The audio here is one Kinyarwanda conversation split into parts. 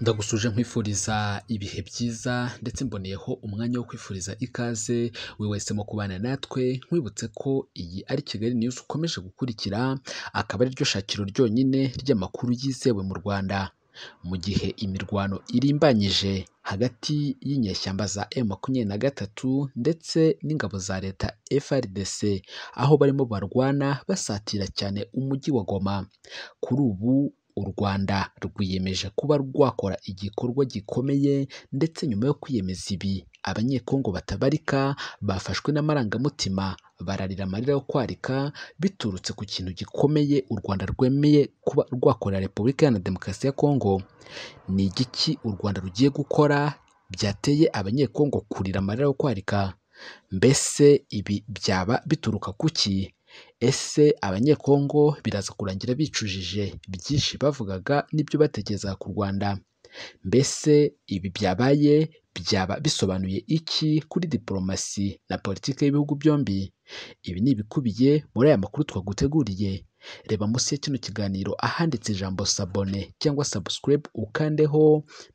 ndagusuje nkwifuriza ibihe byiza ndetse mboneyeho umwanya wo kwifuriza ikaze we kubana natwe nkwibutse ko iyi ari kigali niyuzi ukomeje gukurikira akaba ariryo shakiro ryonyine ry'amakuru yizewe mu rwanda mu gihe imirwano irimbanyije hagati y'inyeshyamba za e na gatatu ndetse n'ingabo za leta FRDC aho barimo barwana basatira cyane umujyi wa Goma kuri ubu u Rwanda rwiyemeje kuba rwakora igikorwa gikomeye ndetse nyuma yo kwiyemeza ibi, abanyekongo batabarika bafashwe n'amarangamutima bararira amarira yo kwarika biturutse ku kintu gikomeye u Rwanda rwemeye kuba rwakorera Repubulika na Demokarasi ya Kongo. Ni igiki u Rwanda rugiye gukora byateye abanyekongo kurira amarira yo kwarika? Mbese ibi byaba bituruka ku ki? Ese Abanyekongo biraza kurangira bicujije byinshi bavugaga n'ibyo bategeza ku Rwanda, mbese ibi byabaye byaba bisobanuye iki kuri diporomasi na politiki y'ibihugu byombi? Ibi ni ibikubiye muri aya makuru twaguteguriye Reba munsi ya kino kiganiro ahanditse ijambo sabone cyangwa subscribe ukandeho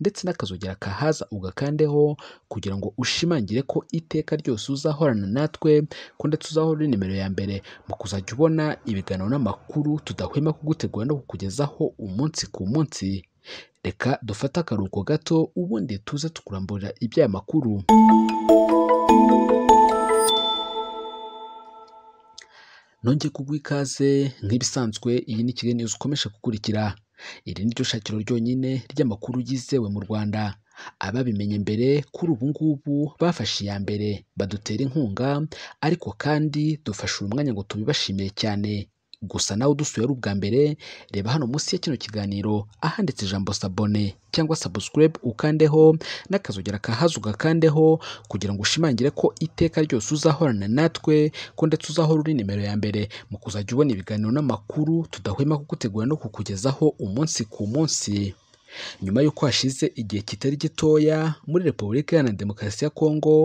ndetse n'akazogera kahaza ugakandeho kugira ngo ushimangire ko iteka ryose uzahorana natwe ko ndetse uzahora nimero ya mbere mu kuzajya ubona ibiganiro n'amakuru tudahwema kugutegura no kukugezaho umunsi ku munsi. Reka dufate akaruhuko gato ubundi tuze tukuramburira iby'aya makuru. nongeye kuguha ikaze nk'ibisanzwe iyi ni Kigali ukomeje gukurikira iri ni ryo shakiro ryonyine ry'amakuru yizewe mu Rwanda ababimenye mbere kuri ubu ngubu bafashe iya mbere badutera inkunga ariko kandi dufashe uyu mwanya ngo tubibashimire cyane gusa nawe udusuye ari ubwa mbere reba hano munsi ya kino kiganiro ahanditse ijambo sabone cyangwa sabusikarayibe ukandeho n'akazogera kahazi ugakandeho kugira ngo ushimangire ko iteka ryose uzahorana natwe ko ndetse uzahora uri nimero ya mbere mu kuzajya ubona ibiganiro n'amakuru tudahwema kugutegura no kukugezaho umunsi ku munsi nyuma y'uko hashize igihe kitari gitoya muri Repubulika Iharanira Demokarasi ya Kongo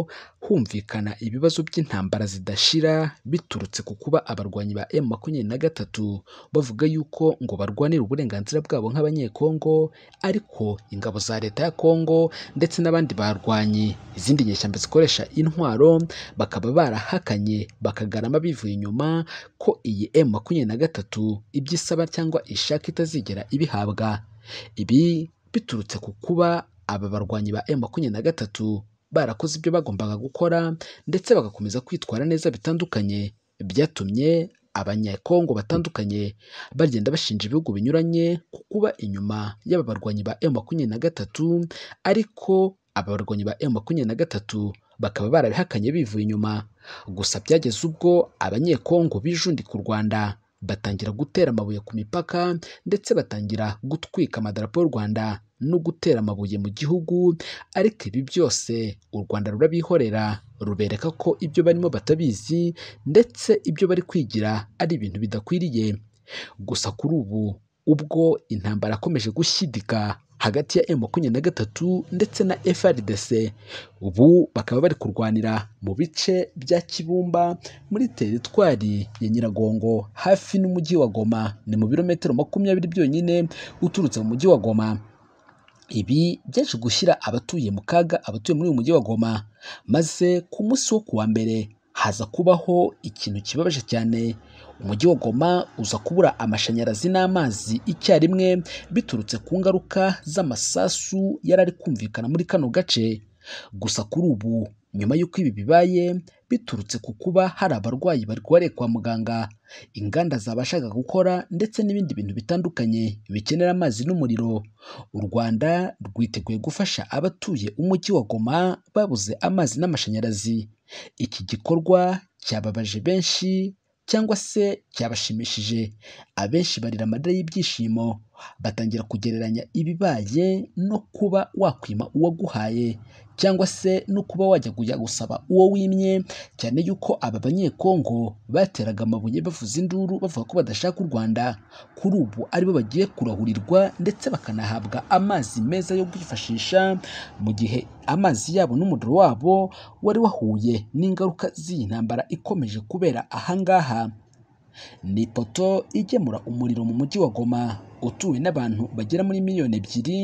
humvikana ibibazo by'intambara zidashira biturutse ku kuba abarwanyi ba emu makumyabiri na gatatu bavuga yuko ngo barwanire uburenganzira bwabo nk'abanyekongo ariko ingabo za leta ya Kongo ndetse n'abandi barwanyi izindi nyeshyamba zikoresha intwaro bakaba barahakanye bakagarama bivuye inyuma ko iyi emu makumyabiri na gatatu ibyo isaba cyangwa ishaka itazigera ibihabwa Ibi biturutse ku kuba aba barwanyi ba emu makumyabiri na gatatu barakoze ibyo bagombaga gukora ndetse bagakomeza kwitwara neza bitandukanye, byatumye abanyekongo batandukanye bagenda bashinja ibihugu binyuranye ku kuba inyuma y'aba barwanyi ba emu makumyabiri na gatatu ariko aba barwanyi ba emu makumyabiri na gatatu bakaba barabihakanye bivuye inyuma, gusa byageze ubwo abanyekongo bijundika u Rwanda batangira gutera amabuye ku mipaka ndetse batangira gutwika amadarapo y'u Rwanda no gutera amabuye mu gihugu ariko ibi byose u Rwanda rurabihorera rubereka ko ibyo barimo batabizi ndetse ibyo bari kwigira ari ibintu bidakwiriye gusa kuri ubu ubwo intambara akomeje gushyidika hagati ya emu makumyabiri na gatatu ndetse na FARDC, ubu bakaba bari kurwanira mu bice bya Kibumba muri teritwari ya Nyiragongo hafi n'umujyi wa Goma, ni mu birometero makumyabiri byonyine uturutse mu mujyi wa Goma. Ibi byaje gushyira abatuye mu kaga, abatuye muri uyu mujyi wa Goma, maze ku munsi wo ku wa mbere haza kubaho ikintu kibabaje cyane umujyi wa Goma uza kubura amashanyarazi n'amazi icyarimwe biturutse ku ngaruka z'amasasu yari ari kumvikana muri kano gace, gusa kuri ubu nyuma y'uko ibi bibaye biturutse ku kuba hari abarwayi barwariye kwa muganga, inganda zabashaga gukora ndetse n'ibindi bintu bitandukanye bikenera amazi n'umuriro, u Rwanda rwiteguye gufasha abatuye umujyi wa Goma babuze amazi n'amashanyarazi, iki gikorwa cyababaje benshi cyangwa se cyabashimishije abenshi barira amarira y'ibyishimo batangira kugereranya ibibaye no kuba wakwima uwaguhaye cyangwa se no kuba wajya kujya gusaba uwo wimye cyane yuko aba banyekongo bateraga amabuye bavuza induru bavuga ko badashaka u Rwanda kuri ubu aribo bagiye kurahurirwa ndetse bakanahabwa amazi meza yo kwifashisha mu gihe amazi yabo n'umuriro wabo wari wahuye n'ingaruka z'iyi ntambara ikomeje kubera ahangaha. Ni ipoto igemura umuriro mu mujyi wa Goma utuwe n'abantu bagera muri miliyoni ebyiri,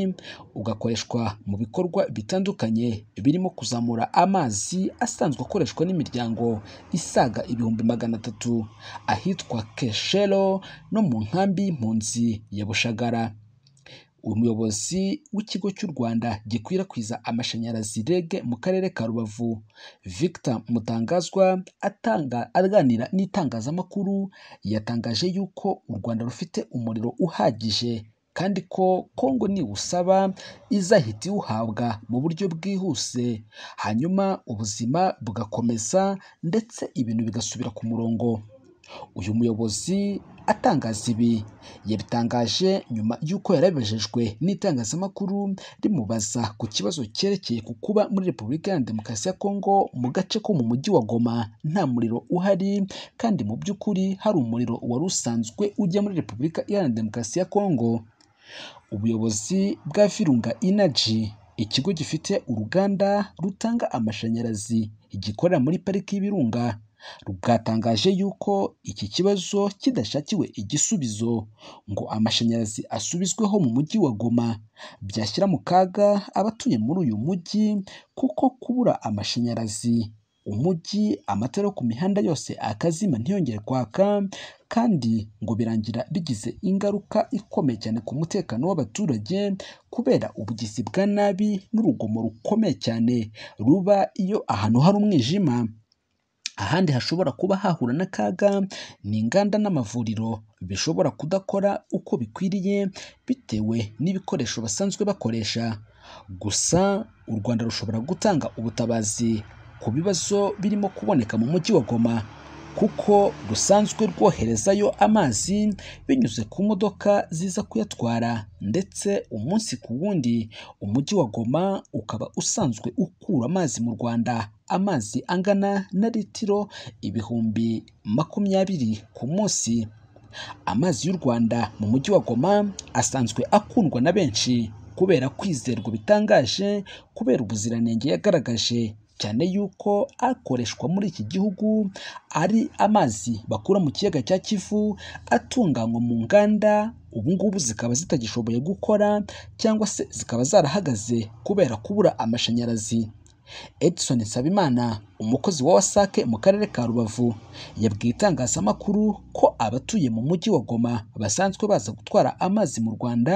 ugakoreshwa mu bikorwa bitandukanye birimo kuzamura amazi asanzwe akoreshwa n'imiryango isaga ibihumbi magana atatu, ahitwa Keshero no mu nkambi y'impunzi ya Bushagara. umuyobozi w'ikigo cy'u Rwanda gikwirakwiza amashanyarazi REG mu karere ka Rubavu Victor Mutangazwa atanga aganira n'itangazamakuru yatangaje yuko u Rwanda rufite umuriro uhagije kandi ko Kongo niwusaba izahita iwuhabwa mu buryo bwihuse hanyuma ubuzima bugakomeza ndetse ibintu bigasubira ku murongo. uyu muyobozi atangaza ibi yabitangaje nyuma y'uko yarabejejwe n'itangazamakuru rimubaza ku kibazo cyerekeye ku kuba muri repubulika ya demokarasi ya kongo mu gace ko mu mujyi wa goma nta muriro uhari kandi mu by'ukuri hari umuriro wari usanzwe ujya muri repubulika iharanira demokarasi ya kongo ubuyobozi bwa virunga inaji ikigo gifite uruganda rutanga amashanyarazi gikorera muri pariki y'ibirunga bwatangaje yuko iki kibazo kidashakiwe igisubizo ngo amashanyarazi asubizweho mu mujyi wa Goma byashyira mu kaga abatuye muri uyu mujyi kuko kubura amashanyarazi umujyi amatara yo ku mihanda yose akazima ntiyongere kwaka kandi ngo birangira bigize ingaruka ikomeye cyane ku mutekano w'abaturage kubera ubugizi bwa nabi n'urugomo rukomeye cyane ruba iyo ahantu hari umwijima Ahandi hashobora kuba hahura n'akaga ni inganda n'amavuriro bishobora kudakora uko bikwiriye bitewe n'ibikoresho basanzwe bakoresha, gusa u Rwanda rushobora gutanga ubutabazi ku bibazo birimo kuboneka mu mujyi wa Goma. kuko rusanzwe rwoherezayo amazi binyuze ku modoka ziza kuyatwara ndetse umunsi ku wundi umujyi wa Goma ukaba usanzwe ukura amazi mu Rwanda amazi angana na litiro ibihumbi makumyabiri ku munsi. Amazi y'u Rwanda mu mujyi wa Goma asanzwe akundwa na benshi kubera kwizerwa bitangaje kubera ubuziranenge yagaragaje cyane yuko akoreshwa muri iki gihugu ari amazi bakura mu kiyaga cya Kivu atunganywa mu nganda ubu ngubu zikaba zitagishoboye gukora cyangwa se zikaba zarahagaze kubera kubura amashanyarazi. Edison Nsabimana umukozi wa Wasake mu karere ka Rubavu yabwiye itangazamakuru ko abatuye mu mujyi wa Goma basanzwe baza gutwara amazi mu Rwanda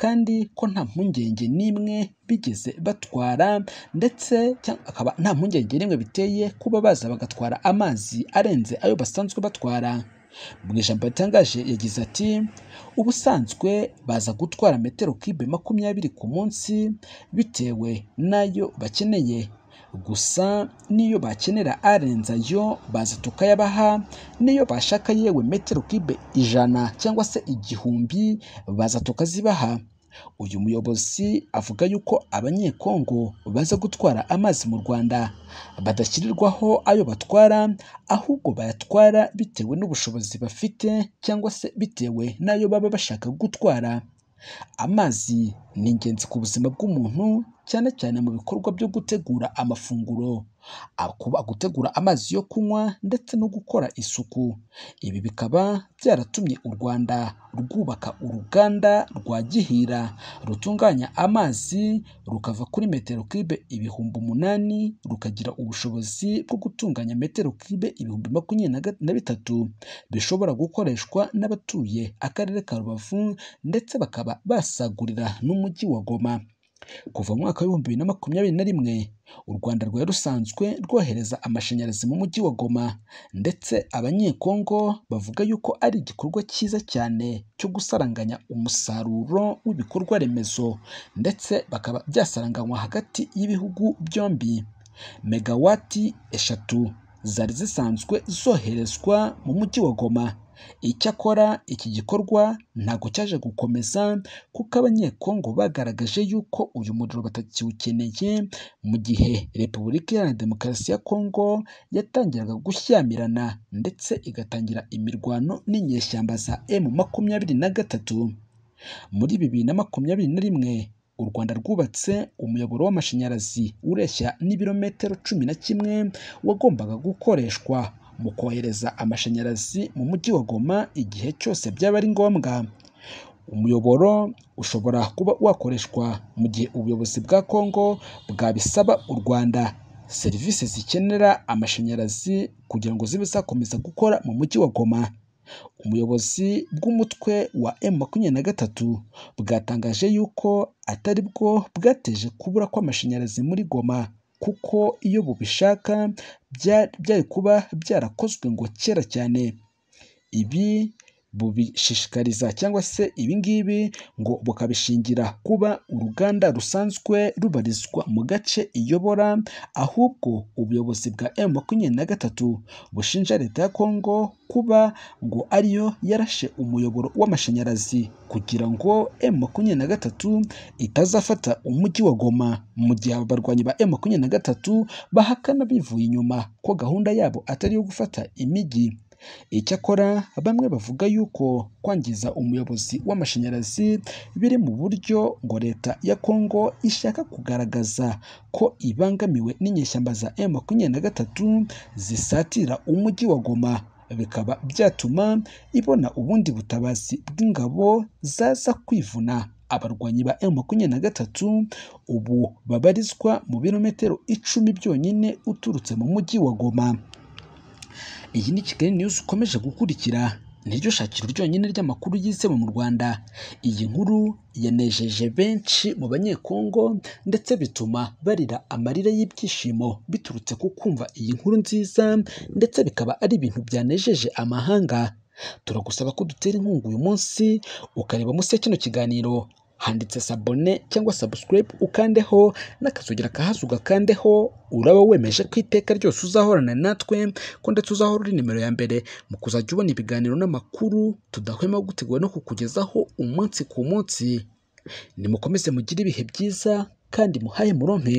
kandi ko nta mpungenge n'imwe bigeze batwara ndetse akaba nta mpungenge n'imwe biteye kuba baza bagatwara amazi arenze ayo basanzwe batwara. Mu ijambo yatangaje yagize ati “Ubusanzwe baza gutwara metero kibe makumyabiri ku munsi bitewe n'ayo bakeneye, gusa n'iyo bakenera arenze ayo baza tukayabaha n'iyo bashaka yewe metero kibe ijana cyangwa se igihumbi baza tukazibaha. uyu muyobozi avuga yuko abanyekongo baza gutwara amazi mu rwanda badashyirirwaho ayo batwara ahubwo bayatwara bitewe n'ubushobozi bafite cyangwa se bitewe n'ayo baba bashaka gutwara amazi ni ingenzi ku buzima bw'umuntu cyane cyane mu bikorwa byo gutegura amafunguro, gutegura amazi yo kunywa ndetse no gukora isuku, ibi bikaba byaratumye u Rwanda rwubaka uruganda rwa Gihira rutunganya amazi rukava kuri metero kibe ibihumbi umunani rukagira ubushobozi bwo gutunganya metero kibe ibihumbi makumyabiri na bitatu bishobora gukoreshwa n'abatuye akarere ka Rubavu ndetse bakaba basagurira n'umujyi. w'umujyi wa Goma kuva mu mwaka w'ibihumbi bibiri na makumyabiri na rimwe u Rwanda rwari rusanzwe rwohereza amashanyarazi mu mujyi wa Goma ndetse abanyekongo bavuga yuko ari igikorwa cyiza cyane cyo gusaranganya umusaruro w'ibikorwa remezo ndetse bakaba byasaranganywa hagati y'ibihugu byombi megawati eshatu zari zisanzwe zoherezwa mu mujyi wa Goma Icyakora iki gikorwa ntabwo cyaje gukomeza kuko Abanyekongo bagaragaje yuko uyu muriro batakiwukeneye mu gihe Repubulika Iharanira Demokarasi ya Kongo yatangiraga gushyamirana ndetse igatangira imirwano n'inyeshyamba za M makumyabiri na gatatu. Muri bibiri na makumyabiri na rimwe u Rwanda rwubatse umuyoboro w'amashanyarazi ureshya n'ibirometero cumi na kimwe wagombaga gukoreshwa mu kohereza amashanyarazi mu mujyi wa Goma igihe cyose byaba ari ngombwa umuyoboro ushobora kuba wakoreshwa mu gihe ubuyobozi bwa Congo bwabisaba u Rwanda serivisi zikenera amashanyarazi kugira ngo zibe zakomeza gukora mu mujyi wa Goma Umuyobozi bw'umutwe wa M23 bwatangaje yuko atari bwo bwateje kubura kw'amashanyarazi muri Goma kuko iyo bubishaka byari kuba byarakozwe ngo kera cyane ibi bubishishikariza cyangwa se ibi ngibi ngo bukabishingira kuba uruganda rusanzwe rubarizwa mu gace iyobora ahubwo ubuyobozi bwa emu makumyabiri na gatatu bushinja leta ya Kongo kuba ngo ariyo yarashe umuyoboro w'amashanyarazi kugira ngo emu makumyabiri na gatatu itazafata umujyi wa Goma mu gihe abarwanyi ba emu makumyabiri na gatatu bahakana bivuye inyuma ko gahunda yabo atari iyo gufata imijyi Icyakora bamwe bavuga yuko kwangiza umuyobozi w'amashanyarazi biri mu buryo ngo Leta ya Congo ishaka kugaragaza ko ibangamiwe n'inyeshyamba za M makumyabiri na gatatu zisatira umujyi wa Goma, bikaba byatuma ibona ubundi butabazi bw'ingabo zaza kwivuna abarwanyi ba M makumyabiri na gatatu, ubu babarizwa mu birometero icumi byonyine uturutse mu mujyi wa Goma. iyi ni kigali news ukomeje gukurikira niryo shakiro ryonyine ry'amakuru yizewe mu rwanda iyi nkuru yanejeje benshi mu banyekongo ndetse bituma barira amarira y'ibyishimo biturutse ku kumva iyi nkuru nziza ndetse bikaba ari ibintu byanejeje amahanga turagusaba ko dutera inkunga uyu munsi ukareba munsi ya kino kiganiro handitse sabone cyangwa sabusikarayibe ukandeho n'akazugira kahasi ugakandeho uraba wemeje ko iteka ryose uzahorana natwe ko ndetse uzahora uri nimero ya mbere mu kuzajya ubona ibiganiro n'amakuru tudahwema gutegura no kukugezaho umunsi ku munsi nimukomeze mugire ibihe byiza kandi muhaye murome